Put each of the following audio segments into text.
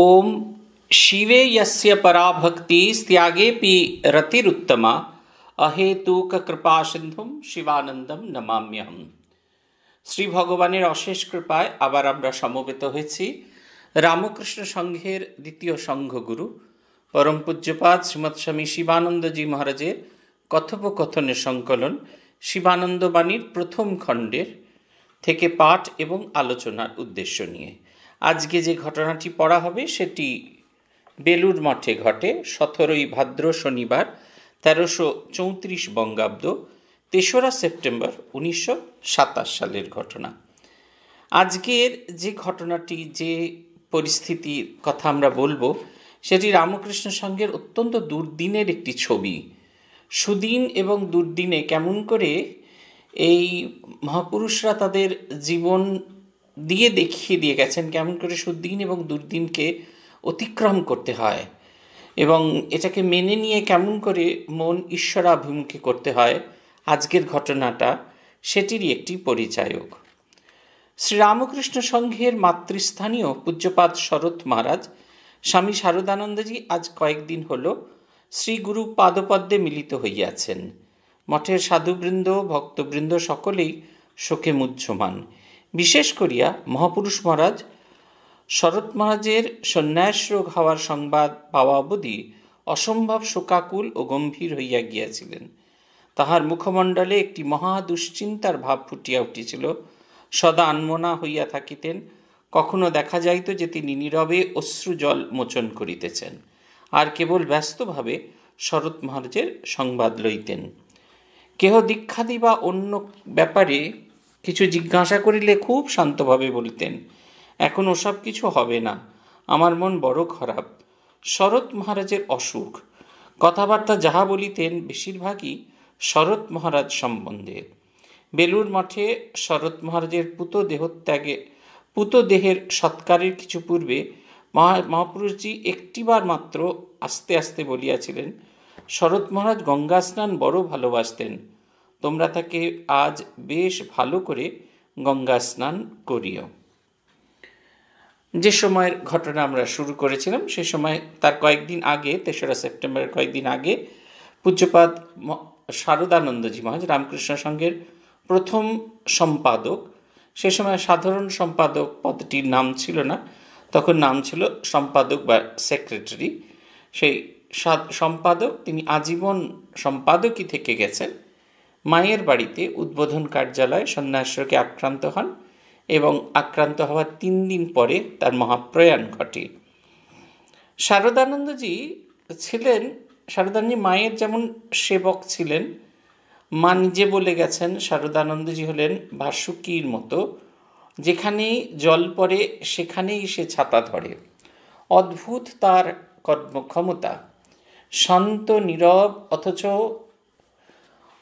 ओम शिवे यस्य पराभक्ति त्यागेपि रतिरुत्तमा অহেতুক কৃপা সিন্ধুম শিবানন্দম নমাম্যহম শ্রী ভগবানের অশেষ কৃপায় আবার আমরা সমবেত হয়েছি রামকৃষ্ণ সংঘের দ্বিতীয় সংঘগুরু পরম পূজ্যপাত শ্রীমৎ স্বামী শিবানন্দজি মহারাজের কথোপকথনের সংকলন শিবানন্দ বাণীর প্রথম খণ্ডের থেকে পাঠ এবং আলোচনার উদ্দেশ্য নিয়ে আজকে যে ঘটনাটি পড়া হবে সেটি বেলুর মঠে ঘটে সতেরোই ভাদ্র শনিবার তেরোশো চৌত্রিশ বঙ্গাব্দ তেসরা সেপ্টেম্বর উনিশশো সাতাশ সালের ঘটনা আজকের যে ঘটনাটি যে পরিস্থিতির কথা আমরা বলবো সেটি রামকৃষ্ণ সঙ্ঘের অত্যন্ত দুর্দিনের একটি ছবি সুদিন এবং দুর্দিনে কেমন করে এই মহাপুরুষরা তাদের জীবন দিয়ে দেখিয়ে দিয়ে গেছেন কেমন করে সুদ্দিন এবং দুর্দিনকে অতিক্রম করতে হয় এবং এটাকে মেনে নিয়ে কেমন করে মন ঈশ্বরাভিমুখী করতে হয় আজকের ঘটনাটা সেটিরই একটি পরিচায়ক শ্রীরামকৃষ্ণ সংঘের মাতৃস্থানীয় পূজ্যপাদ শরৎ মহারাজ স্বামী শারদানন্দজি আজ কয়েকদিন হল গুরু পাদপদ্মে মিলিত হইয়াছেন মঠের সাধুবৃন্দ ভক্তবৃন্দ সকলেই শোকে মুহ্যমান বিশেষ করিয়া মহাপুরুষ মহারাজ শরৎ মহারাজের সন্ন্যাস রোগ হওয়ার সংবাদ পাওয়া অবধি অসম্ভব শোকাকুল ও গম্ভীর হইয়া গিয়াছিলেন তাহার মুখমণ্ডলে একটি মহা দুশ্চিন্তার ভাব ফুটিয়া উঠিছিল সদা আনমনা হইয়া থাকিতেন কখনো দেখা যাইত যে তিনি নীরবে অশ্রু জল মোচন করিতেছেন আর কেবল ব্যস্তভাবে শরৎ মহারাজের সংবাদ লইতেন কেহ দীক্ষাদি বা অন্য ব্যাপারে কিছু জিজ্ঞাসা করিলে খুব শান্তভাবে বলিতেন এখন ওসব কিছু হবে না আমার মন বড় খারাপ শরৎ মহারাজের অসুখ কথাবার্তা যাহা বলিতেন বেশিরভাগই শরৎ মহারাজ সম্বন্ধে বেলুর মঠে শরৎ মহারাজের পুত দেহত্যাগে পুত দেহের সৎকারের কিছু পূর্বে মহাপুরুষজি একটিবার মাত্র আস্তে আস্তে বলিয়াছিলেন শরৎ মহারাজ গঙ্গা স্নান বড় ভালোবাসতেন তোমরা তাকে আজ বেশ ভালো করে গঙ্গা স্নান করিও যে সময়ের ঘটনা আমরা শুরু করেছিলাম সে সময় তার কয়েকদিন আগে তেসরা সেপ্টেম্বরের কয়েকদিন আগে পূজ্যপাদ শারদানন্দজি মহাজ রামকৃষ্ণ সংঘের প্রথম সম্পাদক সে সময় সাধারণ সম্পাদক পদটির নাম ছিল না তখন নাম ছিল সম্পাদক বা সেক্রেটারি সেই সম্পাদক তিনি আজীবন সম্পাদকই থেকে গেছেন মায়ের বাড়িতে উদ্বোধন কার্যালয়ে সন্ন্যাসরকে আক্রান্ত হন এবং আক্রান্ত হওয়ার তিন দিন পরে তার মহাপ্রয়াণ ঘটে শারদানন্দজি ছিলেন শারদানন্দী মায়ের যেমন সেবক ছিলেন মা নিজে বলে গেছেন শারদানন্দজি হলেন ভাসুকির মতো যেখানেই জল পড়ে সেখানেই সে ছাতা ধরে অদ্ভুত তার কর্মক্ষমতা শান্ত নীরব অথচ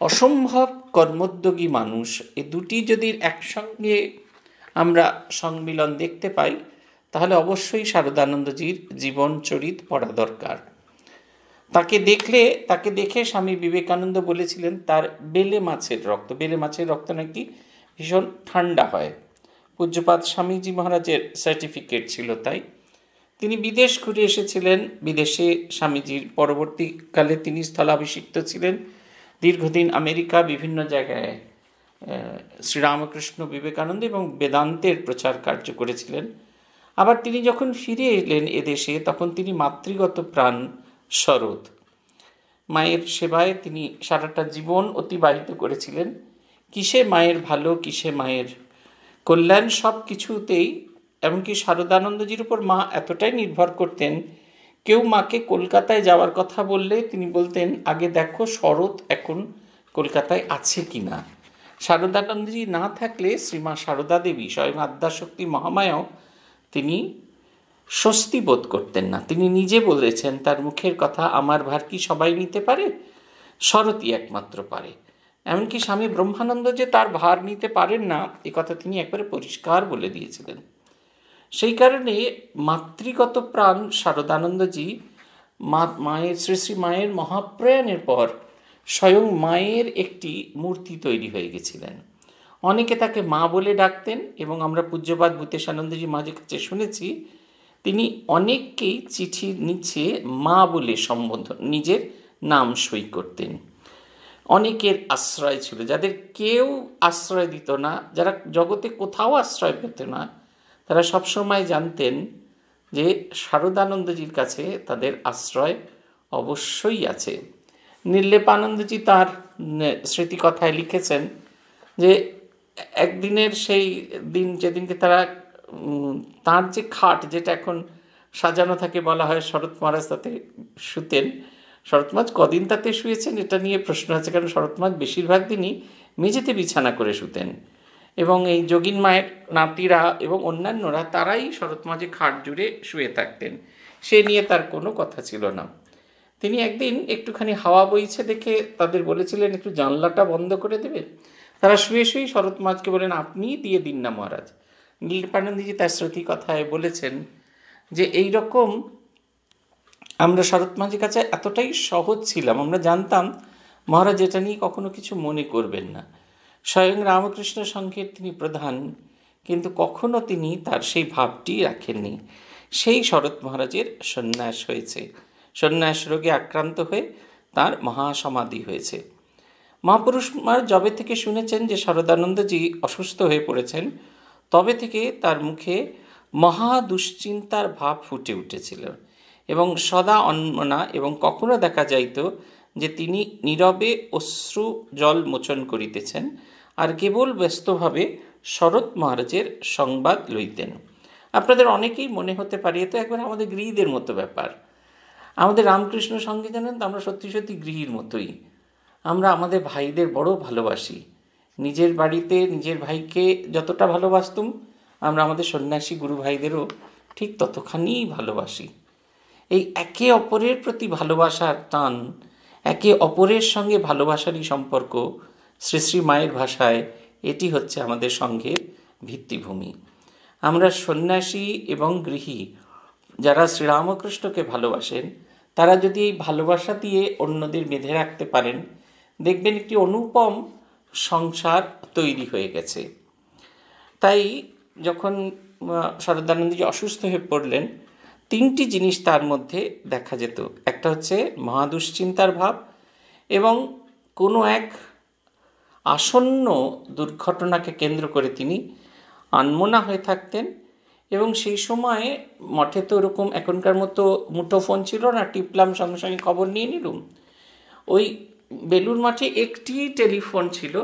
অসম্ভব কর্মোদ্যোগী মানুষ এ দুটি যদি একসঙ্গে আমরা সংমিলন দেখতে পাই তাহলে অবশ্যই শারদানন্দজির চরিত পড়া দরকার তাকে দেখলে তাকে দেখে স্বামী বিবেকানন্দ বলেছিলেন তার বেলে মাছের রক্ত বেলে মাছের রক্ত নাকি ভীষণ ঠান্ডা হয় পূজ্যপাত স্বামীজি মহারাজের সার্টিফিকেট ছিল তাই তিনি বিদেশ ঘুরে এসেছিলেন বিদেশে স্বামীজির পরবর্তীকালে তিনি স্থলাভিষিক্ত ছিলেন দীর্ঘদিন আমেরিকা বিভিন্ন জায়গায় শ্রীরামকৃষ্ণ বিবেকানন্দ এবং বেদান্তের প্রচার কার্য করেছিলেন আবার তিনি যখন ফিরে এলেন এদেশে তখন তিনি মাতৃগত প্রাণ শরৎ মায়ের সেবায় তিনি সারাটা জীবন অতিবাহিত করেছিলেন কিসে মায়ের ভালো কিসে মায়ের কল্যাণ সব কিছুতেই এমনকি শারদানন্দজির উপর মা এতটাই নির্ভর করতেন কেউ মাকে কলকাতায় যাওয়ার কথা বললে তিনি বলতেন আগে দেখো শরৎ এখন কলকাতায় আছে কি না শারদানন্দজি না থাকলে শ্রীমা শারদা দেবী স্বয়ং আদ্যাশক্তি মহামায়াও তিনি স্বস্তি বোধ করতেন না তিনি নিজে বলেছেন তার মুখের কথা আমার ভার কি সবাই নিতে পারে শরৎই একমাত্র পারে এমনকি স্বামী ব্রহ্মানন্দ যে তার ভার নিতে পারেন না এ কথা তিনি একবারে পরিষ্কার বলে দিয়েছিলেন সেই কারণে মাতৃগত প্রাণ শারদানন্দজি মা মায়ের শ্রী শ্রী মায়ের মহাপ্রয়াণের পর স্বয়ং মায়ের একটি মূর্তি তৈরি হয়ে গেছিলেন অনেকে তাকে মা বলে ডাকতেন এবং আমরা পূজ্যপাত ভূতেশানন্দজি মাঝে কাছে শুনেছি তিনি অনেককেই চিঠির নিচে মা বলে সম্বোধন নিজের নাম সই করতেন অনেকের আশ্রয় ছিল যাদের কেউ আশ্রয় দিত না যারা জগতে কোথাও আশ্রয় পেত না তারা সবসময় জানতেন যে শারদানন্দজির কাছে তাদের আশ্রয় অবশ্যই আছে নির্লেপানন্দজি তার স্মৃতিকথায় লিখেছেন যে একদিনের সেই দিন যেদিনকে তারা তার যে খাট যেটা এখন সাজানো থাকে বলা হয় শরৎ মহারাজ তাতে শুতেন শরৎ মাছ কদিন তাতে শুয়েছেন এটা নিয়ে প্রশ্ন আছে কারণ শরৎ মাছ বেশিরভাগ দিনই মেঝেতে বিছানা করে শুতেন এবং এই যোগিন মায়ের নাতিরা এবং অন্যান্যরা তারাই শরৎ মাঝে খাট জুড়ে শুয়ে থাকতেন সে নিয়ে তার কোনো কথা ছিল না তিনি একদিন একটুখানি হাওয়া বইছে দেখে তাদের বলেছিলেন একটু জানলাটা বন্ধ করে দেবে তারা শুয়ে শুয়ে শরৎ মাঝকে বলেন আপনি দিয়ে দিন না মহারাজ নীলপানন্দীজি তার শ্রুতি কথায় বলেছেন যে এই রকম আমরা শরৎ মাঝের কাছে এতটাই সহজ ছিলাম আমরা জানতাম মহারাজ এটা নিয়ে কখনো কিছু মনে করবেন না স্বয়ং রামকৃষ্ণ সংঘের তিনি প্রধান কিন্তু কখনো তিনি তার সেই ভাবটি রাখেননি সেই শরৎ মহারাজের সন্ন্যাস হয়েছে সন্ন্যাস রোগে আক্রান্ত হয়ে তার মহাসমাধি হয়েছে মহাপুরুষ মার জবে থেকে শুনেছেন যে শরদানন্দজি অসুস্থ হয়ে পড়েছেন তবে থেকে তার মুখে মহা দুশ্চিন্তার ভাব ফুটে উঠেছিল এবং সদা অন্মনা এবং কখনো দেখা যাইত যে তিনি নীরবে অশ্রু জল মোচন করিতেছেন আর কেবল ব্যস্তভাবে শরৎ মহারাজের সংবাদ লইতেন আপনাদের অনেকেই মনে হতে পারে এ তো একবার আমাদের গৃহীদের মতো ব্যাপার আমাদের রামকৃষ্ণ সঙ্গে জানেন তো আমরা সত্যি সত্যি গৃহীর মতোই আমরা আমাদের ভাইদের বড় ভালোবাসি নিজের বাড়িতে নিজের ভাইকে যতটা ভালোবাসতুম আমরা আমাদের সন্ন্যাসী গুরু ভাইদেরও ঠিক ততখানি ভালোবাসি এই একে অপরের প্রতি ভালোবাসার টান একে অপরের সঙ্গে ভালোবাসারই সম্পর্ক শ্রী শ্রী মায়ের ভাষায় এটি হচ্ছে আমাদের সঙ্ঘের ভিত্তিভূমি আমরা সন্ন্যাসী এবং গৃহী যারা শ্রীরামকৃষ্ণকে ভালোবাসেন তারা যদি এই ভালোবাসা দিয়ে অন্যদের বেঁধে রাখতে পারেন দেখবেন একটি অনুপম সংসার তৈরি হয়ে গেছে তাই যখন শরদানন্দজি অসুস্থ হয়ে পড়লেন তিনটি জিনিস তার মধ্যে দেখা যেত একটা হচ্ছে মহাদুশ্চিন্তার ভাব এবং কোনো এক আসন্ন দুর্ঘটনাকে কেন্দ্র করে তিনি আনমনা হয়ে থাকতেন এবং সেই সময়ে মঠে তো ওরকম এখনকার মতো মুঠোফোন ছিল না টিপলাম সঙ্গে সঙ্গে খবর নিয়ে নিলুম ওই বেলুর মাঠে একটি টেলিফোন ছিল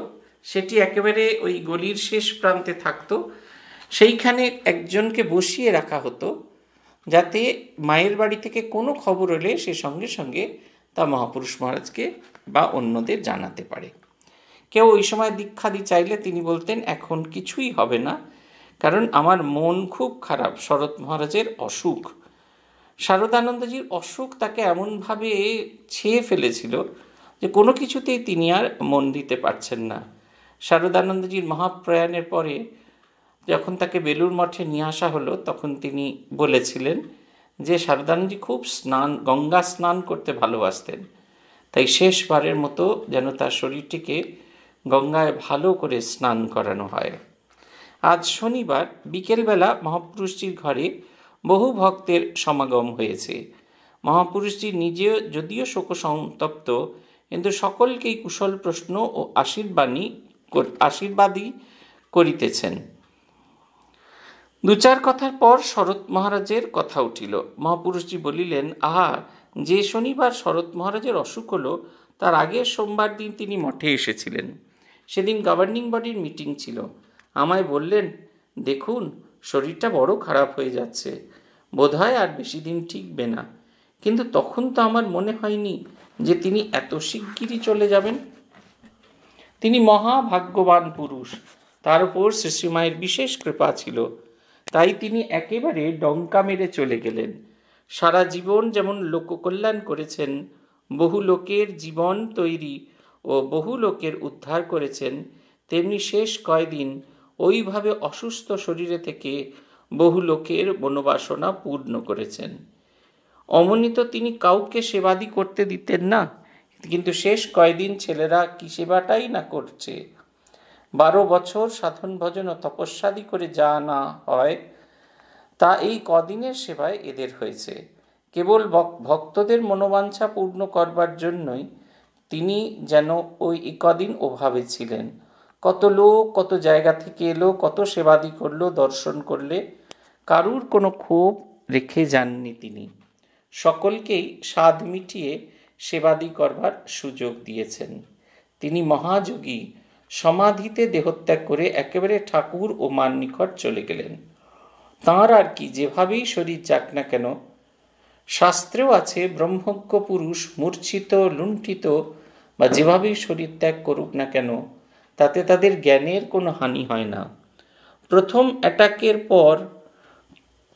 সেটি একেবারে ওই গলির শেষ প্রান্তে থাকতো সেইখানে একজনকে বসিয়ে রাখা হতো যাতে মায়ের বাড়ি থেকে কোনো খবর এলে সে সঙ্গে সঙ্গে তা মহাপুরুষ মহারাজকে বা অন্যদের জানাতে পারে কেউ ওই সময় দীক্ষাদি চাইলে তিনি বলতেন এখন কিছুই হবে না কারণ আমার মন খুব খারাপ শরৎ মহারাজের অসুখ শারদানন্দজির অসুখ তাকে এমনভাবে ছেয়ে ফেলেছিল যে কোনো কিছুতেই তিনি আর মন দিতে পারছেন না শারদানন্দজির মহাপ্রয়াণের পরে যখন তাকে বেলুর মঠে নিয়ে আসা হলো তখন তিনি বলেছিলেন যে শারদানন্দজি খুব স্নান গঙ্গা স্নান করতে ভালোবাসতেন তাই শেষবারের মতো যেন তার শরীরটিকে গঙ্গায় ভালো করে স্নান করানো হয় আজ শনিবার বিকেলবেলা মহাপুরুষটির ঘরে বহু ভক্তের সমাগম হয়েছে মহাপুরুষটি নিজে যদিও শোকসন্তপ্ত কিন্তু সকলকেই কুশল প্রশ্ন ও আশীর্বাণী আশীর্বাদী করিতেছেন দু চার কথার পর শরৎ মহারাজের কথা উঠিল মহাপুরুষজি বলিলেন আহা যে শনিবার শরৎ মহারাজের অসুখ হলো তার আগের সোমবার দিন তিনি মঠে এসেছিলেন সেদিন গভর্নিং বডির মিটিং ছিল আমায় বললেন দেখুন শরীরটা বড় খারাপ হয়ে যাচ্ছে হয় আর বেশি দিন ঠিকবে না কিন্তু তখন তো আমার মনে হয়নি যে তিনি এত শিগগিরই চলে যাবেন তিনি মহাভাগ্যবান পুরুষ তার উপর শ্রীশ্রীমায়ের বিশেষ কৃপা ছিল তাই তিনি একেবারে ডঙ্কা মেরে চলে গেলেন সারা জীবন যেমন লোককল্যাণ করেছেন বহু লোকের জীবন তৈরি ও বহু লোকের উদ্ধার করেছেন তেমনি শেষ কয়দিন ওইভাবে অসুস্থ শরীরে থেকে বহু লোকের মনোবাসনা পূর্ণ করেছেন অমনি তো তিনি কাউকে সেবাদি করতে দিতেন না কিন্তু শেষ কয়দিন ছেলেরা কি সেবাটাই না করছে বারো বছর সাধন ভজন ও তপস্যাদি করে যা না হয় তা এই কদিনের সেবায় এদের হয়েছে কেবল ভক্তদের মনোবাঞ্ছা পূর্ণ করবার জন্যই তিনি যেন ওই একদিন ওভাবে ছিলেন কত লোক কত জায়গা থেকে এলো কত সেবাদি করলো দর্শন করলে কারুর কোনো ক্ষোভ রেখে যাননি তিনি সকলকেই স্বাদ মিটিয়ে সেবাদি করবার সুযোগ দিয়েছেন তিনি মহাযোগী সমাধিতে দেহত্যাগ করে একেবারে ঠাকুর ও মান নিকট চলে গেলেন তাঁর আর কি যেভাবেই শরীর যাক না কেন শাস্ত্রেও আছে ব্রহ্মজ্ঞ পুরুষ মূর্ছিত লুণ্ঠিত বা যেভাবেই শরীর ত্যাগ করুক না কেন তাতে তাদের জ্ঞানের কোনো হানি হয় না প্রথম অ্যাটাকের পর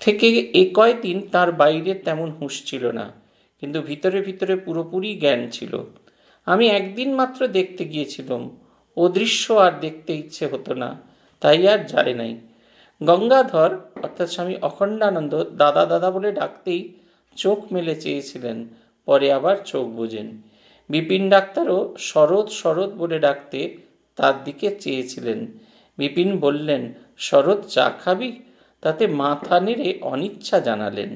থেকে এ কয়দিন তার বাইরে তেমন হুঁশ ছিল না কিন্তু ভিতরে ভিতরে পুরোপুরি জ্ঞান ছিল আমি একদিন মাত্র দেখতে গিয়েছিলাম অদৃশ্য আর দেখতে ইচ্ছে হতো না তাই আর যায় নাই গঙ্গাধর অর্থাৎ স্বামী অখণ্ডানন্দ দাদা দাদা বলে ডাকতেই চোখ মেলে চেয়েছিলেন পরে আবার চোখ বোঝেন বিপিন ডাক্তারও শরৎ শরৎ বলে ডাকতে তার দিকে চেয়েছিলেন বিপিন বললেন শরৎ চা খাবি তাতে মাথা নেড়ে অনিচ্ছা জানালেন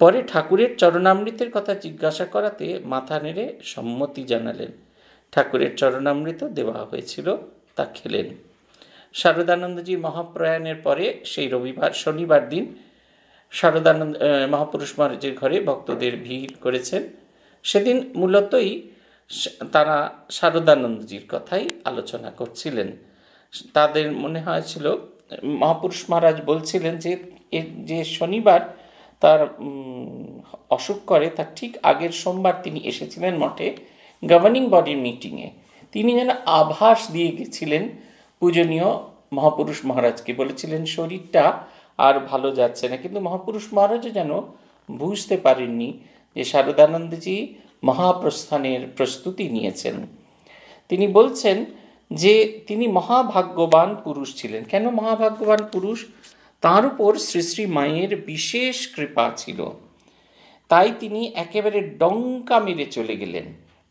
পরে ঠাকুরের চরণামৃতের কথা জিজ্ঞাসা করাতে মাথা নেড়ে সম্মতি জানালেন ঠাকুরের চরণামৃত দেওয়া হয়েছিল তা খেলেন শারদানন্দজি মহাপ্রয়াণের পরে সেই রবিবার শনিবার দিন শারদানন্দ মহাপুরুষ মহারাজের ঘরে ভক্তদের ভিড় করেছেন সেদিন মূলতই তারা শারদানন্দজির কথাই আলোচনা করছিলেন তাদের মনে হয়েছিল মহাপুরুষ মহারাজ বলছিলেন যে যে শনিবার তার অসুখ করে তার ঠিক আগের সোমবার তিনি এসেছিলেন মঠে গভর্নিং বডির মিটিংয়ে তিনি যেন আভাস দিয়ে গেছিলেন পূজনীয় মহাপুরুষ মহারাজকে বলেছিলেন শরীরটা আর ভালো যাচ্ছে না কিন্তু মহাপুরুষ মহারাজও যেন বুঝতে পারেননি যে শারদানন্দজি মহাপ্রস্থানের প্রস্তুতি নিয়েছেন তিনি বলছেন যে তিনি মহাভাগ্যবান পুরুষ ছিলেন কেন মহাভাগ্যবান পুরুষ তার উপর শ্রী শ্রী মায়ের বিশেষ কৃপা ছিল তাই তিনি একেবারে ডঙ্কা মেরে চলে গেলেন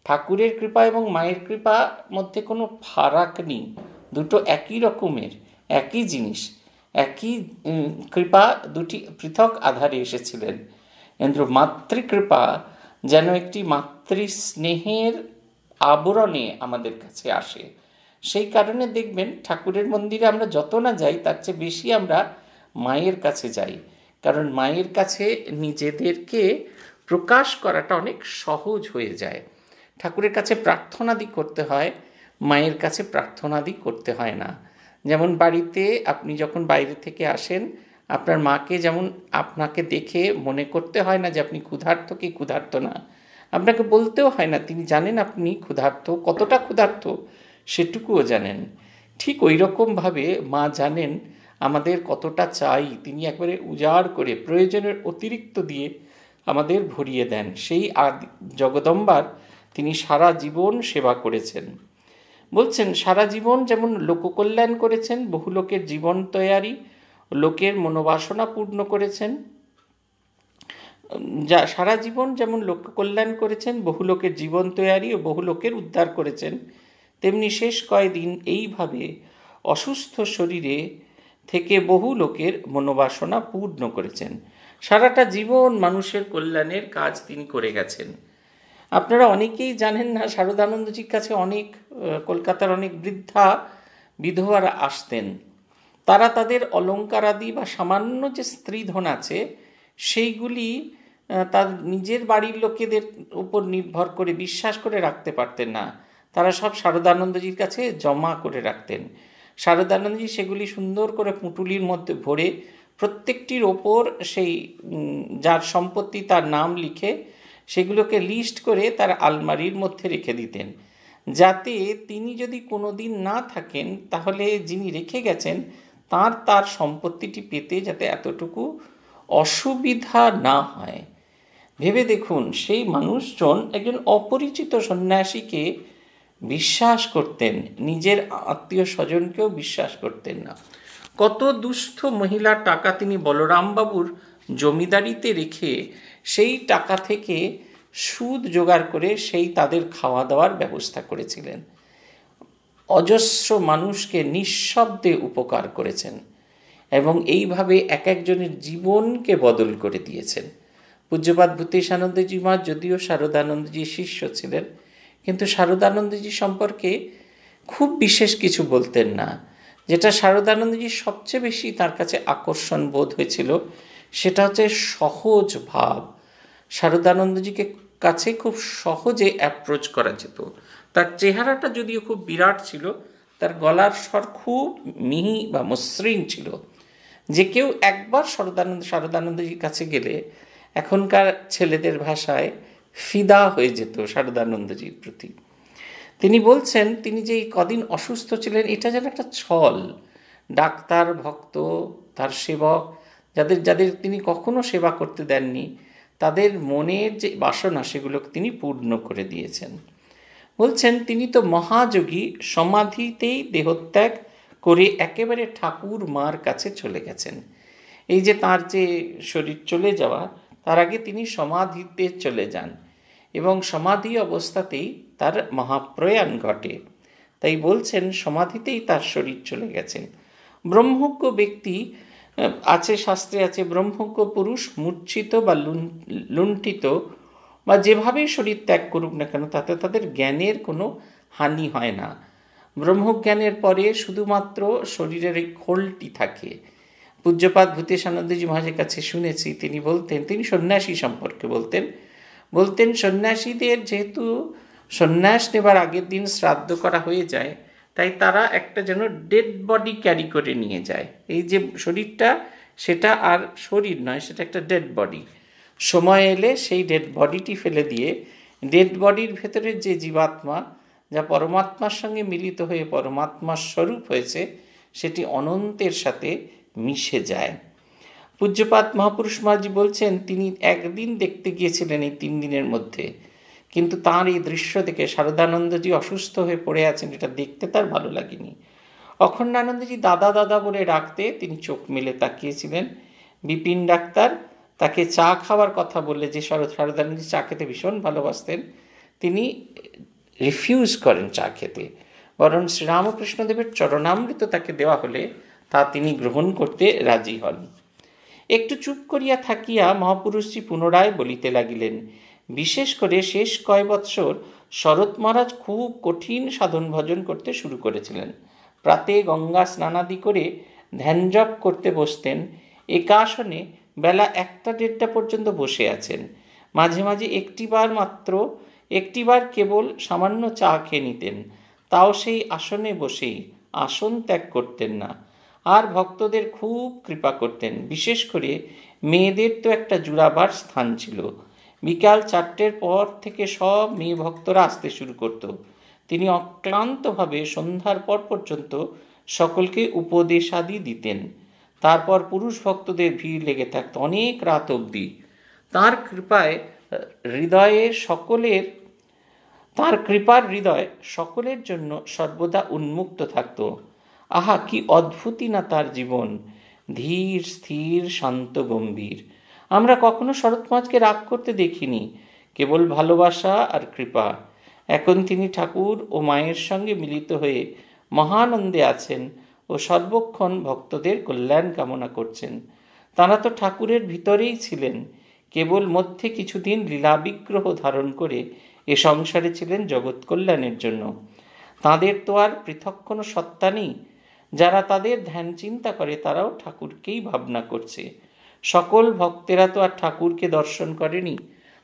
ঠাকুরের কৃপা এবং মায়ের কৃপা মধ্যে কোনো ফারাক নেই দুটো একই রকমের একই জিনিস একই কৃপা দুটি পৃথক আধারে এসেছিলেন কিন্তু মাতৃকৃপা যেন একটি মাতৃস্নেহের আবরণে আমাদের কাছে আসে সেই কারণে দেখবেন ঠাকুরের মন্দিরে আমরা যত না যাই তার চেয়ে বেশি আমরা মায়ের কাছে যাই কারণ মায়ের কাছে নিজেদেরকে প্রকাশ করাটা অনেক সহজ হয়ে যায় ঠাকুরের কাছে প্রার্থনাদি করতে হয় মায়ের কাছে প্রার্থনাদি করতে হয় না যেমন বাড়িতে আপনি যখন বাইরে থেকে আসেন আপনার মাকে যেমন আপনাকে দেখে মনে করতে হয় না যে আপনি ক্ষুধার্ত কি ক্ষুধার্ত না আপনাকে বলতেও হয় না তিনি জানেন আপনি ক্ষুধার্ত কতটা ক্ষুধার্ত সেটুকুও জানেন ঠিক ওই রকমভাবে মা জানেন আমাদের কতটা চাই তিনি একবারে উজাড় করে প্রয়োজনের অতিরিক্ত দিয়ে আমাদের ভরিয়ে দেন সেই জগদম্বার তিনি সারা জীবন সেবা করেছেন বলছেন সারা জীবন যেমন লোককল্যাণ করেছেন বহু লোকের জীবন তৈয়ারি লোকের মনোবাসনা পূর্ণ করেছেন যা সারা জীবন যেমন লোক কল্যাণ করেছেন বহু লোকের জীবন তৈয়ারি ও বহু লোকের উদ্ধার করেছেন তেমনি শেষ কয়েকদিন এইভাবে অসুস্থ শরীরে থেকে বহু লোকের মনোবাসনা পূর্ণ করেছেন সারাটা জীবন মানুষের কল্যাণের কাজ তিনি করে গেছেন আপনারা অনেকেই জানেন না শারদানন্দজির কাছে অনেক কলকাতার অনেক বৃদ্ধা বিধবারা আসতেন তারা তাদের অলঙ্কারাদি বা সামান্য যে স্ত্রীধন আছে সেইগুলি তার নিজের বাড়ির লোকেদের উপর নির্ভর করে বিশ্বাস করে রাখতে পারতেন না তারা সব শারদানন্দজির কাছে জমা করে রাখতেন শারদানন্দজি সেগুলি সুন্দর করে পুঁটুলির মধ্যে ভরে প্রত্যেকটির ওপর সেই যার সম্পত্তি তার নাম লিখে সেগুলোকে লিস্ট করে তার আলমারির মধ্যে রেখে দিতেন যাতে তিনি যদি কোনো দিন না থাকেন তাহলে যিনি রেখে গেছেন তার তার সম্পত্তিটি পেতে যাতে এতটুকু অসুবিধা না হয় ভেবে দেখুন সেই মানুষজন একজন অপরিচিত সন্ন্যাসীকে বিশ্বাস করতেন নিজের আত্মীয় স্বজনকেও বিশ্বাস করতেন না কত দুস্থ মহিলার টাকা তিনি বলরামবাবুর জমিদারিতে রেখে সেই টাকা থেকে সুদ জোগাড় করে সেই তাদের খাওয়া দাওয়ার ব্যবস্থা করেছিলেন অজস্র মানুষকে নিঃশব্দে উপকার করেছেন এবং এইভাবে এক একজনের জীবনকে বদল করে দিয়েছেন পূজ্যপাত ভূতেশানন্দজি মা যদিও শারদানন্দজি শিষ্য ছিলেন কিন্তু শারদানন্দজি সম্পর্কে খুব বিশেষ কিছু বলতেন না যেটা শারদানন্দজি সবচেয়ে বেশি তার কাছে আকর্ষণ বোধ হয়েছিল সেটা হচ্ছে সহজ ভাব শারদানন্দজিকে কাছে খুব সহজে অ্যাপ্রোচ করা যেত তার চেহারাটা যদিও খুব বিরাট ছিল তার গলার স্বর খুব মিহি বা মসৃণ ছিল যে কেউ একবার সরদানন্দ শারদানন্দজির কাছে গেলে এখনকার ছেলেদের ভাষায় ফিদা হয়ে যেত শারদানন্দজির প্রতি তিনি বলছেন তিনি যে কদিন অসুস্থ ছিলেন এটা যেন একটা ছল ডাক্তার ভক্ত তার সেবক যাদের যাদের তিনি কখনো সেবা করতে দেননি তাদের মনের যে বাসনা সেগুলোকে তিনি পূর্ণ করে দিয়েছেন বলছেন তিনি তো মহাযোগী সমাধিতেই দেহত্যাগ করে একেবারে ঠাকুর মার কাছে চলে গেছেন এই যে তার যে শরীর চলে যাওয়া তার আগে তিনি সমাধিতে চলে যান এবং সমাধি অবস্থাতেই তার মহাপ্রয়াণ ঘটে তাই বলছেন সমাধিতেই তার শরীর চলে গেছেন ব্রহ্মজ্ঞ ব্যক্তি আছে শাস্ত্রে আছে ব্রহ্মজ্ঞ পুরুষ মূর্ছিত বা লুণ্ঠিত বা যেভাবেই শরীর ত্যাগ করুক না কেন তাতে তাদের জ্ঞানের কোনো হানি হয় না ব্রহ্মজ্ঞানের পরে শুধুমাত্র শরীরের এই খোলটি থাকে পূজ্যপাত ভূতেশানন্দজি মহাজের কাছে শুনেছি তিনি বলতেন তিনি সন্ন্যাসী সম্পর্কে বলতেন বলতেন সন্ন্যাসীদের যেহেতু সন্ন্যাস নেবার আগের দিন শ্রাদ্ধ করা হয়ে যায় তাই তারা একটা যেন ডেড বডি ক্যারি করে নিয়ে যায় এই যে শরীরটা সেটা আর শরীর নয় সেটা একটা ডেড বডি সময় এলে সেই ডেড বডিটি ফেলে দিয়ে ডেড বডির ভেতরের যে জীবাত্মা যা পরমাত্মার সঙ্গে মিলিত হয়ে পরমাত্মার স্বরূপ হয়েছে সেটি অনন্তের সাথে মিশে যায় পূজ্যপাত মহাপুরুষ মাঝি বলছেন তিনি একদিন দেখতে গিয়েছিলেন এই তিন দিনের মধ্যে কিন্তু তার এই দৃশ্য দেখে শারদানন্দজি অসুস্থ হয়ে পড়ে আছেন এটা দেখতে তার ভালো লাগেনি অখণ্ডানন্দজি দাদা দাদা বলে ডাকতে তিনি চোখ মেলে তাকিয়েছিলেন বিপিন ডাক্তার তাকে চা খাওয়ার কথা বললে যে শরৎ সারদানন্দ চা খেতে ভীষণ ভালোবাসতেন তিনি রিফিউজ করেন চা খেতে বরং শ্রীরামকৃষ্ণদেবের চরণামৃত তাকে দেওয়া হলে তা তিনি গ্রহণ করতে রাজি হন একটু চুপ করিয়া থাকিয়া মহাপুরুষটি পুনরায় বলিতে লাগিলেন বিশেষ করে শেষ কয় বৎসর শরৎ মহারাজ খুব কঠিন সাধন ভজন করতে শুরু করেছিলেন প্রাতে গঙ্গা স্নানাদি করে ধ্যানজপ করতে বসতেন একাসনে বেলা একটা দেড়টা পর্যন্ত বসে আছেন মাঝে মাঝে একটিবার মাত্র একটিবার কেবল সামান্য চা খেয়ে নিতেন তাও সেই আসনে বসেই আসন ত্যাগ করতেন না আর ভক্তদের খুব কৃপা করতেন বিশেষ করে মেয়েদের তো একটা জুড়াবার স্থান ছিল বিকাল চারটের পর থেকে সব মেয়ে ভক্তরা আসতে শুরু করত তিনি অক্লান্তভাবে সন্ধ্যার পর পর্যন্ত সকলকে উপদেশাদি দিতেন তারপর পুরুষ ভক্তদের ভিড় লেগে থাকত অনেক রাত অবধি তাঁর কৃপায় হৃদয়ে সকলের তার কৃপার হৃদয় সকলের জন্য সর্বদা উন্মুক্ত থাকত আহা কি অদ্ভুতই না তার জীবন ধীর স্থির শান্ত গম্ভীর আমরা কখনো শরৎমাজকে রাগ করতে দেখিনি কেবল ভালোবাসা আর কৃপা এখন তিনি ঠাকুর ও মায়ের সঙ্গে মিলিত হয়ে মহানন্দে আছেন ও সর্বক্ষণ ভক্তদের কল্যাণ কামনা করছেন তাঁরা তো ঠাকুরের ভিতরেই ছিলেন কেবল মধ্যে কিছুদিন লীলাবিগ্রহ ধারণ করে এ সংসারে ছিলেন জগৎ কল্যাণের জন্য তাঁদের তো আর পৃথক কোনো সত্তা নেই যারা তাদের ধ্যান চিন্তা করে তারাও ঠাকুরকেই ভাবনা করছে সকল ভক্তেরা তো আর ঠাকুরকে দর্শন করেনি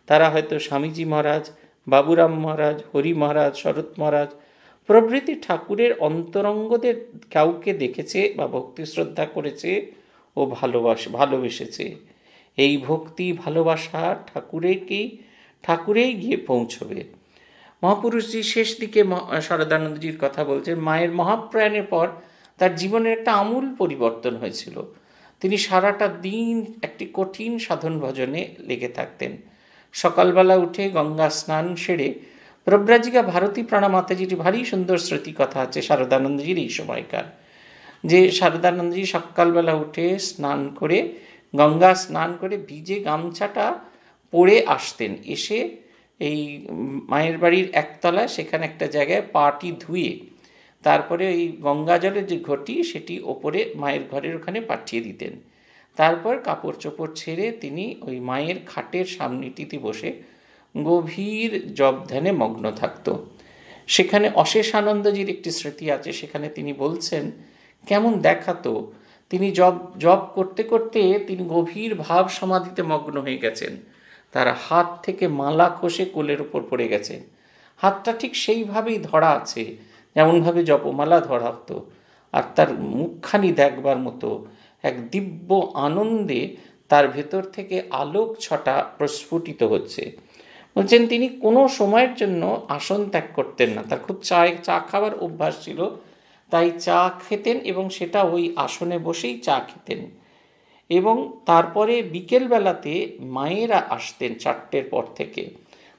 তারা হয়তো স্বামীজি মহারাজ বাবুরাম মহারাজ হরি মহারাজ শরৎ মহারাজ প্রভৃতি ঠাকুরের অন্তরঙ্গদের কাউকে দেখেছে বা ভক্তি শ্রদ্ধা করেছে ও ভালোবাস ভালোবেসেছে এই ভক্তি ভালোবাসা ঠাকুরেকেই ঠাকুরেই গিয়ে পৌঁছবে মহাপুরুষজি শেষ দিকে শরদানন্দজির কথা বলছেন মায়ের মহাপ্রয়াণের পর তার জীবনের একটা আমূল পরিবর্তন হয়েছিল তিনি সারাটা দিন একটি কঠিন সাধন ভজনে লেগে থাকতেন সকালবেলা উঠে গঙ্গা স্নান সেরে প্রব্রাজিকা ভারতী প্রাণা মাতাজির ভারী সুন্দর স্মৃতি কথা আছে শারদানন্দজির এই সময়কার যে শারদানন্দজি সকালবেলা উঠে স্নান করে গঙ্গা স্নান করে ভিজে গামছাটা পরে আসতেন এসে এই মায়ের বাড়ির একতলা সেখানে একটা জায়গায় পাটি ধুয়ে তারপরে ওই গঙ্গা জলের যে ঘটি সেটি ওপরে মায়ের ঘরের ওখানে পাঠিয়ে দিতেন তারপর কাপড় চোপড় ছেড়ে তিনি ওই মায়ের খাটের সামনেটিতে বসে গভীর জবধ্যানে মগ্ন থাকত সেখানে অশেষ আনন্দজির একটি স্মৃতি আছে সেখানে তিনি বলছেন কেমন দেখাতো তিনি জব জব করতে করতে তিনি গভীর ভাব সমাধিতে মগ্ন হয়ে গেছেন তার হাত থেকে মালা খসে কোলের ওপর পড়ে গেছেন হাতটা ঠিক সেইভাবেই ধরা আছে যেমনভাবে জপমালা ধরা হতো আর তার মুখখানি দেখবার মতো এক দিব্য আনন্দে তার ভেতর থেকে আলোক ছটা প্রস্ফুটিত হচ্ছে বলছেন তিনি কোনো সময়ের জন্য আসন ত্যাগ করতেন না তার খুব চা চা খাওয়ার অভ্যাস ছিল তাই চা খেতেন এবং সেটা ওই আসনে বসেই চা খেতেন এবং তারপরে বিকেলবেলাতে মায়েরা আসতেন চারটের পর থেকে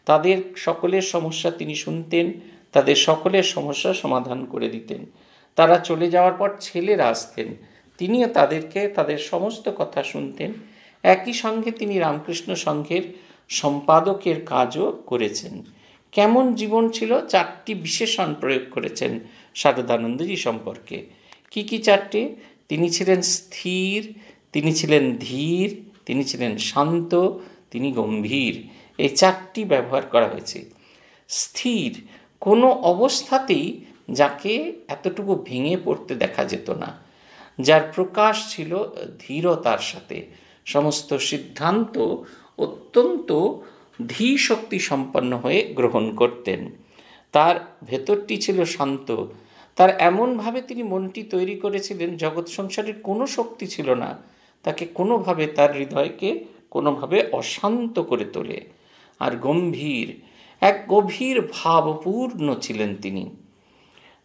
তাদের সকলের সমস্যা তিনি শুনতেন তাদের সকলের সমস্যা সমাধান করে দিতেন তারা চলে যাওয়ার পর ছেলেরা আসতেন তিনিও তাদেরকে তাদের সমস্ত কথা শুনতেন একই সঙ্গে তিনি রামকৃষ্ণ সংঘের সম্পাদকের কাজও করেছেন কেমন জীবন ছিল চারটি বিশেষণ প্রয়োগ করেছেন সারদানন্দজি সম্পর্কে কি কি চারটি তিনি ছিলেন স্থির তিনি ছিলেন ধীর তিনি ছিলেন শান্ত তিনি গম্ভীর এই চারটি ব্যবহার করা হয়েছে স্থির কোনো অবস্থাতেই যাকে এতটুকু ভেঙে পড়তে দেখা যেত না যার প্রকাশ ছিল ধীরতার সাথে সমস্ত সিদ্ধান্ত অত্যন্ত ধী শক্তি সম্পন্ন হয়ে গ্রহণ করতেন তার ভেতরটি ছিল শান্ত তার এমনভাবে তিনি মনটি তৈরি করেছিলেন জগৎ সংসারের কোনো শক্তি ছিল না তাকে কোনোভাবে তার হৃদয়কে কোনোভাবে অশান্ত করে তোলে আর গম্ভীর এক গভীর ভাবপূর্ণ ছিলেন তিনি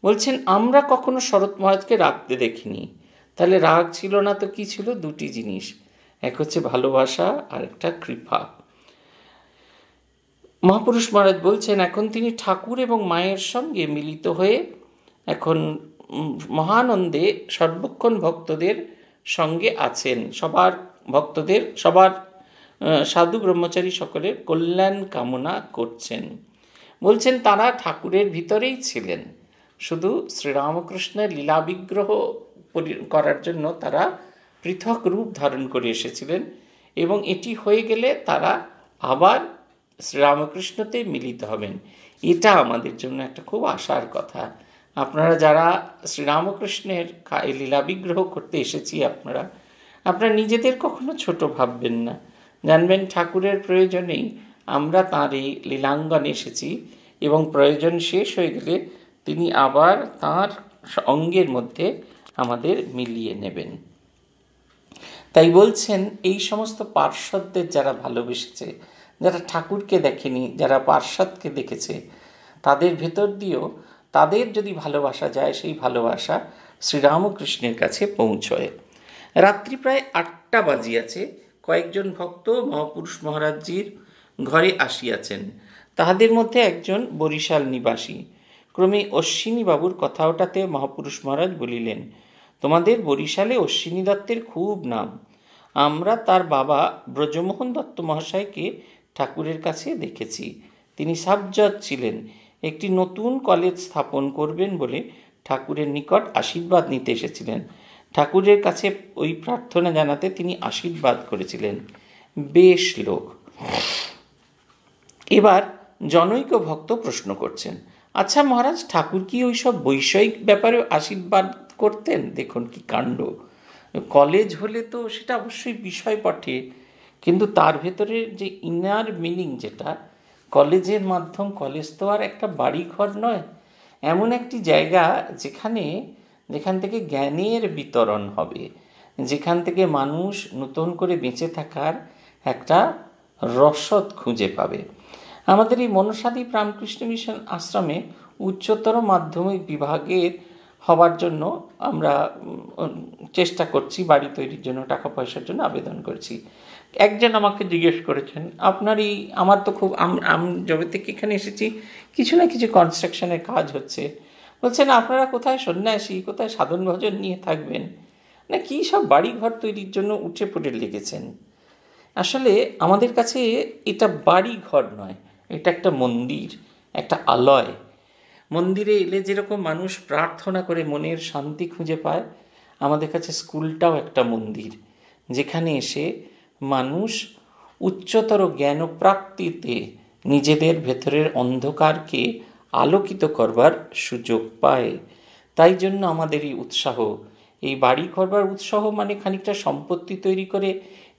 বলছেন আমরা কখনো শরৎ মহারাজকে রাগতে দেখিনি তাহলে রাগ ছিল না তো কি ছিল দুটি জিনিস এক হচ্ছে ভালোবাসা আর একটা কৃপা মহাপুরুষ মহারাজ বলছেন এখন তিনি ঠাকুর এবং মায়ের সঙ্গে মিলিত হয়ে এখন মহানন্দে সর্বক্ষণ ভক্তদের সঙ্গে আছেন সবার ভক্তদের সবার সাধু ব্রহ্মচারী সকলের কল্যাণ কামনা করছেন বলছেন তারা ঠাকুরের ভিতরেই ছিলেন শুধু শ্রীরামকৃষ্ণের লীলা বিগ্রহ করার জন্য তারা পৃথক রূপ ধারণ করে এসেছিলেন এবং এটি হয়ে গেলে তারা আবার শ্রীরামকৃষ্ণতে মিলিত হবেন এটা আমাদের জন্য একটা খুব আশার কথা আপনারা যারা শ্রীরামকৃষ্ণের লীলা বিগ্রহ করতে এসেছি আপনারা আপনারা নিজেদের কখনো ছোট ভাববেন না জানবেন ঠাকুরের প্রয়োজনেই আমরা তাঁর এই লীলাঙ্গনে এসেছি এবং প্রয়োজন শেষ হয়ে গেলে তিনি আবার তাঁর অঙ্গের মধ্যে আমাদের মিলিয়ে নেবেন তাই বলছেন এই সমস্ত পার্শ্বদের যারা ভালোবেসেছে যারা ঠাকুরকে দেখেনি যারা পার্শ্বদকে দেখেছে তাদের ভেতর দিয়েও তাদের যদি ভালোবাসা যায় সেই ভালোবাসা শ্রীরামকৃষ্ণের কাছে পৌঁছয় রাত্রি প্রায় আটটা বাজিয়াছে কয়েকজন ভক্ত মহাপুরুষ মহারাজজির ঘরে আসিয়াছেন তাহাদের মধ্যে একজন বরিশাল নিবাসী ক্রমে অশ্বিনী বাবুর কথা ওটাতে মহাপুরুষ মহারাজ বলিলেন তোমাদের বরিশালে অশ্বিনী দত্তের খুব নাম আমরা তার বাবা ব্রজমোহন দত্ত মহাশয়কে ঠাকুরের কাছে দেখেছি তিনি সাবজজ ছিলেন একটি নতুন কলেজ স্থাপন করবেন বলে ঠাকুরের নিকট আশীর্বাদ নিতে এসেছিলেন ঠাকুরের কাছে ওই প্রার্থনা জানাতে তিনি আশীর্বাদ করেছিলেন বেশ লোক এবার জনৈক ভক্ত প্রশ্ন করছেন আচ্ছা মহারাজ ঠাকুর কি ওই সব বৈষয়িক ব্যাপারে আশীর্বাদ করতেন দেখুন কি কাণ্ড কলেজ হলে তো সেটা অবশ্যই বিষয় পাঠে কিন্তু তার ভেতরে যে ইনার মিনিং যেটা কলেজের মাধ্যম কলেজ তো আর একটা বাড়ি ঘর নয় এমন একটি জায়গা যেখানে যেখান থেকে জ্ঞানের বিতরণ হবে যেখান থেকে মানুষ নতুন করে বেঁচে থাকার একটা রসদ খুঁজে পাবে আমাদের এই মনসাদী রামকৃষ্ণ মিশন আশ্রমে উচ্চতর মাধ্যমিক বিভাগের হওয়ার জন্য আমরা চেষ্টা করছি বাড়ি তৈরির জন্য টাকা পয়সার জন্য আবেদন করছি একজন আমাকে জিজ্ঞেস করেছেন আপনার এই আমার তো খুব আম যবে থেকে এখানে এসেছি কিছু না কিছু কনস্ট্রাকশনের কাজ হচ্ছে বলছেন আপনারা কোথায় সন্ন্যাসী কোথায় সাধন ভজন নিয়ে থাকবেন না কী সব বাড়িঘর তৈরির জন্য উঠে পড়ে লেগেছেন আসলে আমাদের কাছে এটা বাড়ি ঘর নয় এটা একটা মন্দির একটা আলয় মন্দিরে এলে যেরকম মানুষ প্রার্থনা করে মনের শান্তি খুঁজে পায় আমাদের কাছে স্কুলটাও একটা মন্দির যেখানে এসে মানুষ উচ্চতর জ্ঞানপ্রাপ্তিতে নিজেদের ভেতরের অন্ধকারকে আলোকিত করবার সুযোগ পায় তাই জন্য আমাদের এই উৎসাহ এই বাড়ি করবার উৎসাহ মানে খানিকটা সম্পত্তি তৈরি করে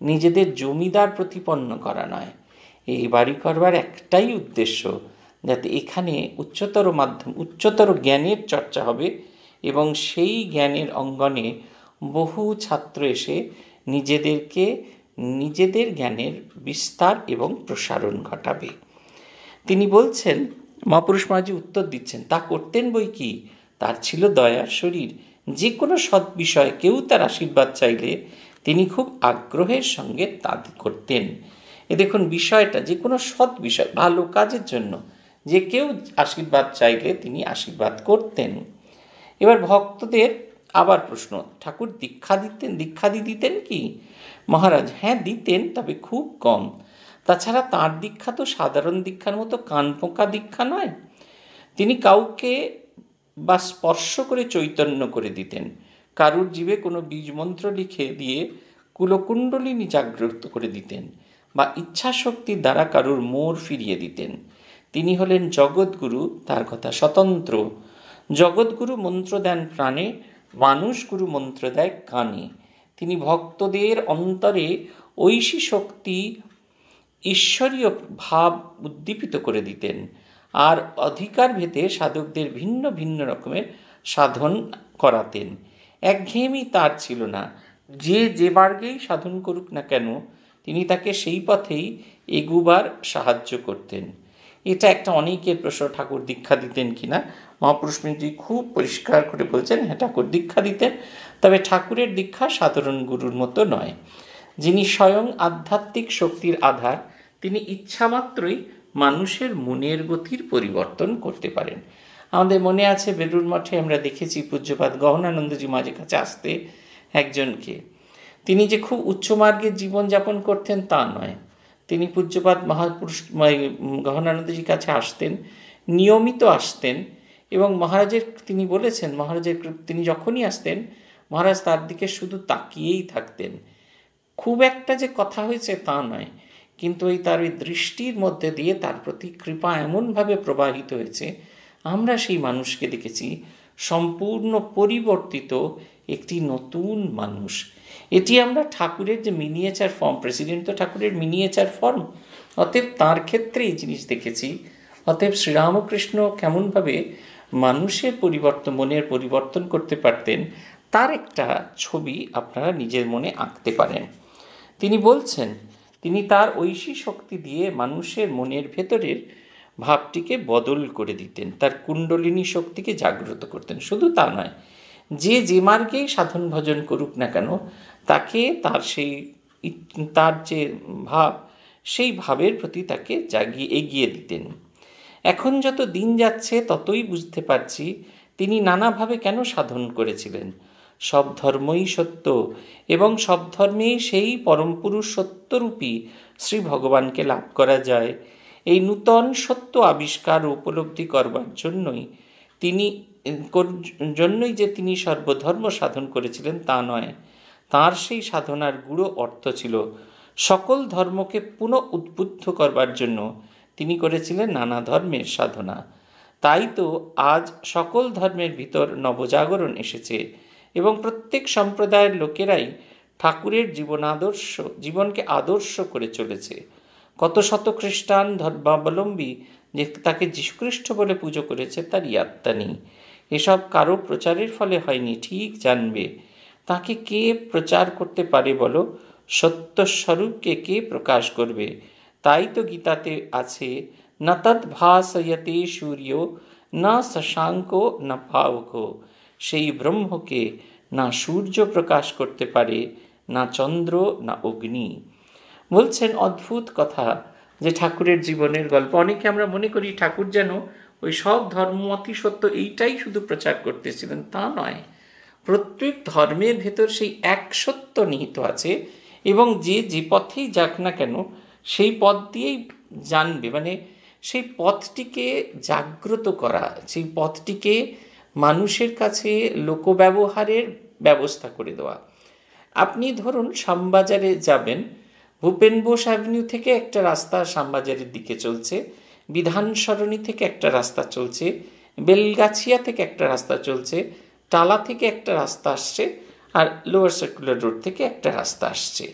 নিজেদের জমিদার প্রতিপন্ন করা নয় এই বাড়ি করবার একটাই উদ্দেশ্য যাতে এখানে উচ্চতর মাধ্যম উচ্চতর জ্ঞানের চর্চা হবে এবং সেই জ্ঞানের অঙ্গনে বহু ছাত্র এসে নিজেদেরকে নিজেদের জ্ঞানের বিস্তার এবং প্রসারণ ঘটাবে তিনি বলছেন মহাপুরুষ মহাজি উত্তর দিচ্ছেন তা করতেন বই কি তার ছিল দয়ার শরীর যে কোনো সৎ বিষয়ে কেউ তার আশীর্বাদ চাইলে তিনি খুব আগ্রহের সঙ্গে তা করতেন এ দেখুন বিষয়টা যে কোনো সৎ বিষয় ভালো কাজের জন্য যে কেউ আশীর্বাদ চাইলে তিনি আশীর্বাদ করতেন এবার ভক্তদের আবার প্রশ্ন ঠাকুর দীক্ষা দিতেন দীক্ষা দি দিতেন কি মহারাজ হ্যাঁ দিতেন তবে খুব কম তাছাড়া তাঁর দীক্ষা তো সাধারণ দীক্ষার মতো কানপোকা দীক্ষা নয় তিনি কাউকে বা স্পর্শ করে চৈতন্য করে দিতেন কারুর জীবে কোনো বীজমন্ত্র লিখে দিয়ে কুলকুণ্ডলিনী জাগ্রত করে দিতেন বা ইচ্ছাশক্তির দ্বারা কারুর মোর ফিরিয়ে দিতেন তিনি হলেন জগৎগুরু তার কথা স্বতন্ত্র জগৎগুরু মন্ত্র দেন প্রাণে মানুষ গুরু মন্ত্র দেয় কানে তিনি ভক্তদের অন্তরে ঐশী শক্তি ঈশ্বরীয় ভাব উদ্দীপিত করে দিতেন আর অধিকার ভেদে সাধকদের ভিন্ন ভিন্ন রকমের সাধন করাতেন একঘেয়েমি তার ছিল না যে যে মার্গেই সাধন করুক না কেন তিনি তাকে সেই পথেই এগুবার সাহায্য করতেন এটা একটা অনেকের প্রশ্ন ঠাকুর দীক্ষা দিতেন কিনা মহাপুরুষমীজি খুব পরিষ্কার করে বলছেন হ্যাঁ ঠাকুর দীক্ষা দিতেন তবে ঠাকুরের দীক্ষা সাধারণ গুরুর মতো নয় যিনি স্বয়ং আধ্যাত্মিক শক্তির আধার তিনি ইচ্ছামাত্রই মানুষের মনের গতির পরিবর্তন করতে পারেন আমাদের মনে আছে বেলুর মঠে আমরা দেখেছি পূজ্যপাত গহনানন্দজি মাঝে কাছে আসতে একজনকে তিনি যে খুব উচ্চমার্গের জীবনযাপন করতেন তা নয় তিনি পূজ্যপাত মহাপুরুষ গহনানন্দজির কাছে আসতেন নিয়মিত আসতেন এবং মহারাজের তিনি বলেছেন মহারাজের তিনি যখনই আসতেন মহারাজ তার দিকে শুধু তাকিয়েই থাকতেন খুব একটা যে কথা হয়েছে তা নয় কিন্তু ওই তার ওই দৃষ্টির মধ্যে দিয়ে তার প্রতি কৃপা এমনভাবে প্রবাহিত হয়েছে আমরা সেই মানুষকে দেখেছি সম্পূর্ণ পরিবর্তিত একটি নতুন মানুষ এটি আমরা ঠাকুরের যে মিনিয়েচার ফর্ম প্রেসিডেন্ট তো ঠাকুরের মিনিয়েচার ফর্ম অতএব তার ক্ষেত্রে এই জিনিস দেখেছি অতএব শ্রীরামকৃষ্ণ কেমনভাবে মানুষের পরিবর্তন মনের পরিবর্তন করতে পারতেন তার একটা ছবি আপনারা নিজের মনে আঁকতে পারেন তিনি বলছেন তিনি তার ঐশী শক্তি দিয়ে মানুষের মনের ভেতরের ভাবটিকে বদল করে দিতেন তার কুণ্ডলিনী শক্তিকে জাগ্রত করতেন শুধু তা নয় যে যে মার্গেই সাধন ভজন করুক না কেন তাকে তার সেই তার যে ভাব সেই ভাবের প্রতি তাকে জাগিয়ে এগিয়ে দিতেন এখন যত দিন যাচ্ছে ততই বুঝতে পারছি তিনি নানাভাবে কেন সাধন করেছিলেন সব ধর্মই সত্য এবং সব ধর্মেই সেই পরমপুরুষ সত্যরূপী শ্রী ভগবানকে লাভ করা যায় এই নূতন সত্য আবিষ্কার উপলব্ধি করবার জন্যই তিনি জন্যই যে তিনি সর্বধর্ম সাধন করেছিলেন তা নয় তার সেই সাধনার গুড়ো অর্থ ছিল সকল ধর্মকে পুনঃ উদ্বুদ্ধ করবার জন্য তিনি করেছিলেন নানা ধর্মের সাধনা তাই তো আজ সকল ধর্মের ভিতর নবজাগরণ এসেছে এবং প্রত্যেক সম্প্রদায়ের লোকেরাই ঠাকুরের জীবনাদর্শ জীবনকে আদর্শ করে চলেছে কত শত খ্রিস্টান ধর্মাবলম্বী যে তাকে যীশুখ্রিস্ট বলে পুজো করেছে তার ইয়াত্তা নেই এসব কারো প্রচারের ফলে হয়নি ঠিক জানবে তাকে কে প্রচার করতে পারে বলো সত্যস্বরূপকে কে প্রকাশ করবে তাই তো গীতাতে আছে না তদ্ভাসয়তে সূর্য না শশাঙ্ক না ভাবক সেই ব্রহ্মকে না সূর্য প্রকাশ করতে পারে না চন্দ্র না অগ্নি বলছেন অদ্ভুত কথা যে ঠাকুরের জীবনের গল্প অনেকে আমরা মনে করি ঠাকুর যেন ওই সব ধর্ম অতি সত্য এইটাই শুধু প্রচার করতেছিলেন তা নয় প্রত্যেক ধর্মের ভেতর সেই এক সত্য নিহিত আছে এবং যে যে পথেই যাক না কেন সেই পথ দিয়েই জানবে মানে সেই পথটিকে জাগ্রত করা সেই পথটিকে মানুষের কাছে লোকব্যবহারের ব্যবস্থা করে দেওয়া আপনি ধরুন শামবাজারে যাবেন ভূপেন বোস অ্যাভিনিউ থেকে একটা রাস্তা শ্যামবাজারের দিকে চলছে বিধান সরণি থেকে একটা রাস্তা চলছে বেলগাছিয়া থেকে একটা রাস্তা চলছে টালা থেকে একটা রাস্তা আসছে আর লোয়ার সার্কুলার রোড থেকে একটা রাস্তা আসছে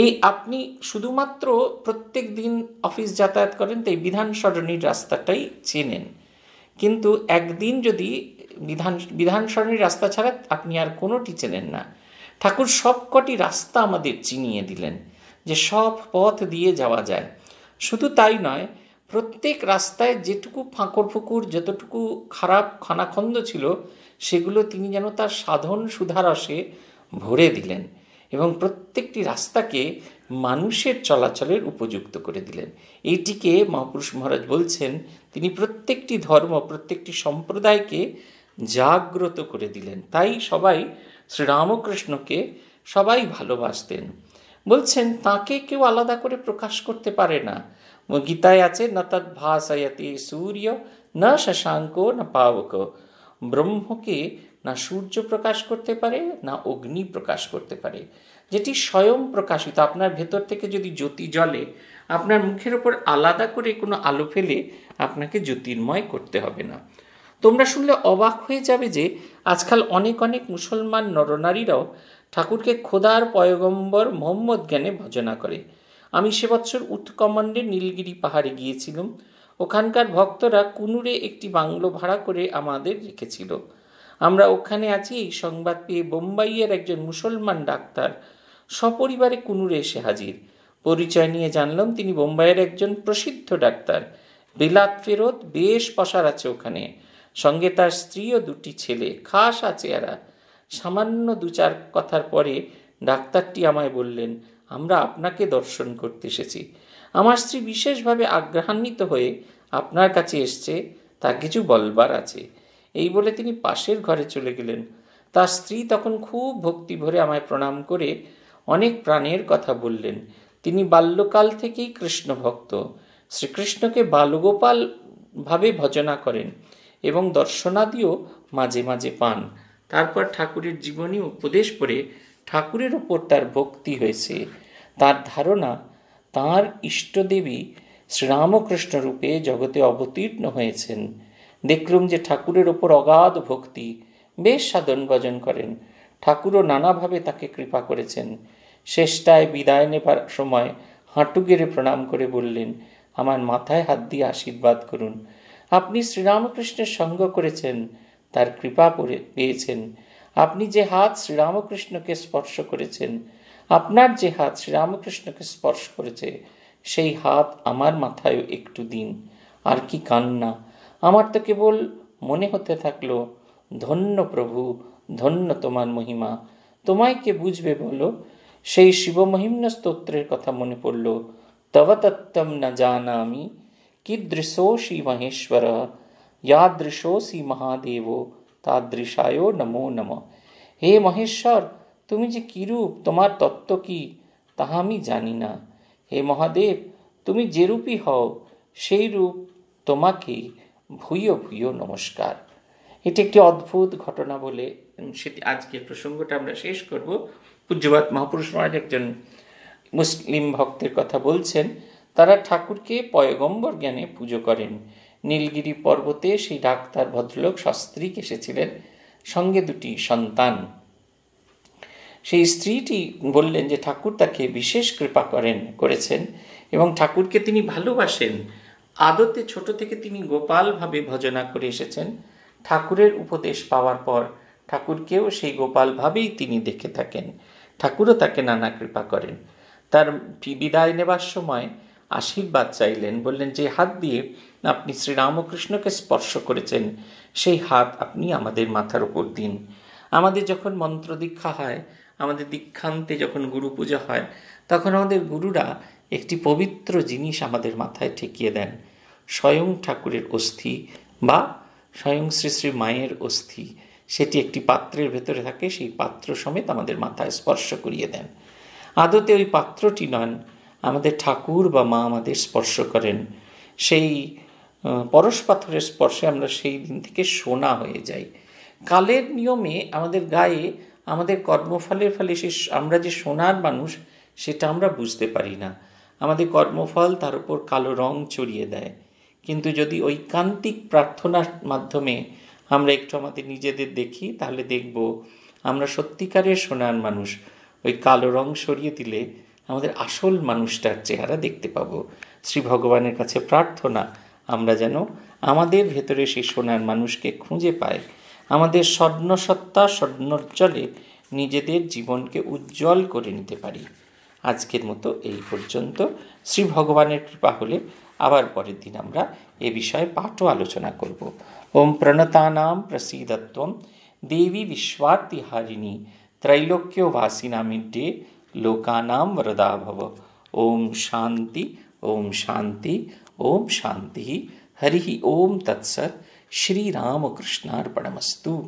এই আপনি শুধুমাত্র প্রত্যেক দিন অফিস যাতায়াত করেন তাই বিধান সরণির রাস্তাটাই চেনেন কিন্তু একদিন যদি বিধান বিধান সরণির রাস্তা ছাড়া আপনি আর কোনোটি চেনেন না ঠাকুর সবকটি রাস্তা আমাদের চিনিয়ে দিলেন যে সব পথ দিয়ে যাওয়া যায় শুধু তাই নয় প্রত্যেক রাস্তায় যেটুকু ফাঁকর ফুকুর যতটুকু খারাপ খানাখন্দ ছিল সেগুলো তিনি যেন তার সাধন সুধারসে ভরে দিলেন এবং প্রত্যেকটি রাস্তাকে মানুষের চলাচলের উপযুক্ত করে দিলেন এইটিকে মহাপুরুষ মহারাজ বলছেন তিনি প্রত্যেকটি ধর্ম প্রত্যেকটি সম্প্রদায়কে জাগ্রত করে দিলেন তাই সবাই শ্রীরামকৃষ্ণকে সবাই ভালোবাসতেন বলছেন তাকে কেউ আলাদা করে প্রকাশ করতে পারে না গীতায় আছে না তদ ভাসায়তে সূর্য না শশাঙ্ক না পাবক ব্রহ্মকে না সূর্য প্রকাশ করতে পারে না অগ্নি প্রকাশ করতে পারে যেটি স্বয়ং প্রকাশিত আপনার ভেতর থেকে যদি জ্যোতি জ্বলে আপনার মুখের ওপর আলাদা করে কোনো আলো ফেলে আপনাকে জ্যোতির্ময় করতে হবে না তোমরা শুনলে অবাক হয়ে যাবে যে আজকাল অনেক অনেক মুসলমান নরনারীরাও ঠাকুরকে খোদার পয়গম্বর মোহাম্মদ জ্ঞানে ভজনা করে আমি সে বছর উট কমান্ডের নীলগিরি পাহাড়ে গিয়েছিলাম ওখানকার ভক্তরা কুনুরে একটি বাংলো ভাড়া করে আমাদের রেখেছিল আমরা ওখানে আছি এই সংবাদ পেয়ে বোম্বাইয়ের একজন মুসলমান ডাক্তার সপরিবারে কুনুরে এসে হাজির পরিচয় নিয়ে জানলাম তিনি বোম্বাইয়ের একজন প্রসিদ্ধ ডাক্তার বিলাত ফেরত বেশ পসার আছে ওখানে সঙ্গে তার স্ত্রী ও দুটি ছেলে খাস আছে এরা সামান্য দু চার কথার পরে ডাক্তারটি আমায় বললেন আমরা আপনাকে দর্শন করতে এসেছি আমার স্ত্রী বিশেষভাবে আগ্রহান্বিত হয়ে আপনার কাছে এসছে তা কিছু বলবার আছে এই বলে তিনি পাশের ঘরে চলে গেলেন তার স্ত্রী তখন খুব ভক্তি ভরে আমায় প্রণাম করে অনেক প্রাণের কথা বললেন তিনি বাল্যকাল থেকেই কৃষ্ণ ভক্ত শ্রীকৃষ্ণকে বালগোপাল ভাবে ভজনা করেন এবং দর্শনাদিও মাঝে মাঝে পান তারপর ঠাকুরের জীবনী উপদেশ পড়ে ঠাকুরের ওপর তার ভক্তি হয়েছে তার ধারণা তাঁর ইষ্টদেবী শ্রীরামকৃষ্ণ রূপে জগতে অবতীর্ণ হয়েছেন দেখলুম যে ঠাকুরের ওপর অগাধ ভক্তি বেশ সাধন ভজন করেন ঠাকুরও নানাভাবে তাকে কৃপা করেছেন শেষটায় বিদায় নেবার সময় হাঁটু গেড়ে প্রণাম করে বললেন আমার মাথায় হাত দিয়ে আশীর্বাদ করুন আপনি শ্রীরামকৃষ্ণের সঙ্গ করেছেন তার কৃপা পেয়েছেন আপনি যে হাত শ্রীরামকৃষ্ণকে স্পর্শ করেছেন আপনার যে হাত শ্রীরামকৃষ্ণকে স্পর্শ করেছে সেই হাত আমার মাথায় একটু দিন আর কি কান্না আমার তো কেবল মনে হতে থাকলো ধন্য প্রভু ধন্য তোমার মহিমা তোমায় কে বুঝবে বলো সেই শিবমহিম্ন স্তোত্রের কথা মনে পড়ল তব তত্তম না জানামি শ্রী মহেশ্বর শ্রী মহাদেব তাদৃশায় নমো নম হে মহেশ্বর তুমি যে কিরূপ তোমার তত্ত্ব কি তাহা আমি জানি না হে মহাদেব তুমি যেরূপই হও সেই রূপ তোমাকে ভূয় ভূয় নমস্কার এটি একটি অদ্ভুত ঘটনা বলে সেটি আজকের প্রসঙ্গটা আমরা শেষ করব পূজ্যবাদ মহাপুরুষ মহারাজ একজন মুসলিম ভক্তের কথা বলছেন তারা ঠাকুরকে পয়গম্বর জ্ঞানে পুজো করেন নীলগিরি পর্বতে সেই ডাক্তার ভদ্রলোক সস্ত্রীক এসেছিলেন সঙ্গে দুটি সন্তান সেই স্ত্রীটি বললেন যে ঠাকুর তাকে বিশেষ কৃপা করেন করেছেন এবং ঠাকুরকে তিনি ভালোবাসেন আদতে ছোট থেকে তিনি গোপালভাবে ভজনা করে এসেছেন ঠাকুরের উপদেশ পাওয়ার পর ঠাকুরকেও সেই গোপালভাবেই তিনি দেখে থাকেন ঠাকুরও তাকে নানা কৃপা করেন তার বিদায় নেবার সময় আশীর্বাদ চাইলেন বললেন যে হাত দিয়ে আপনি শ্রীরামকৃষ্ণকে স্পর্শ করেছেন সেই হাত আপনি আমাদের মাথার উপর দিন আমাদের যখন মন্ত্র দীক্ষা হয় আমাদের দীক্ষান্তে যখন গুরু পুজো হয় তখন আমাদের গুরুরা একটি পবিত্র জিনিস আমাদের মাথায় ঠেকিয়ে দেন স্বয়ং ঠাকুরের অস্থি বা স্বয়ং শ্রী শ্রী মায়ের অস্থি সেটি একটি পাত্রের ভেতরে থাকে সেই পাত্র সমেত আমাদের মাথায় স্পর্শ করিয়ে দেন আদতে ওই পাত্রটি নন আমাদের ঠাকুর বা মা আমাদের স্পর্শ করেন সেই পরশ পাথরের স্পর্শে আমরা সেই দিন থেকে সোনা হয়ে যাই কালের নিয়মে আমাদের গায়ে আমাদের কর্মফলের ফলে সে আমরা যে সোনার মানুষ সেটা আমরা বুঝতে পারি না আমাদের কর্মফল তার উপর কালো রং চড়িয়ে দেয় কিন্তু যদি ঐকান্তিক প্রার্থনার মাধ্যমে আমরা একটু আমাদের নিজেদের দেখি তাহলে দেখব আমরা সত্যিকারের সোনার মানুষ ওই কালো রং সরিয়ে দিলে আমাদের আসল মানুষটার চেহারা দেখতে পাবো শ্রী ভগবানের কাছে প্রার্থনা আমরা যেন আমাদের ভেতরে সেই সোনার মানুষকে খুঁজে পাই আমাদের স্বর্ণসত্তা স্বর্ণজ্জলে নিজেদের জীবনকে উজ্জ্বল করে নিতে পারি আজকের মতো এই পর্যন্ত শ্রী ভগবানের কৃপা হলে আবার পরের দিন আমরা এ বিষয়ে পাঠও আলোচনা করব ওম প্রণতানাম প্রসীদত্ব দেবী বিশ্বার্তিহারিণী ত্রৈলোক্য ডে লোকানাম রদাভব ওম শান্তি ওম শান্তি ओम शान्तिः हरिः ओम तत्सत् श्रीरामकृष्णार्पणमस्तु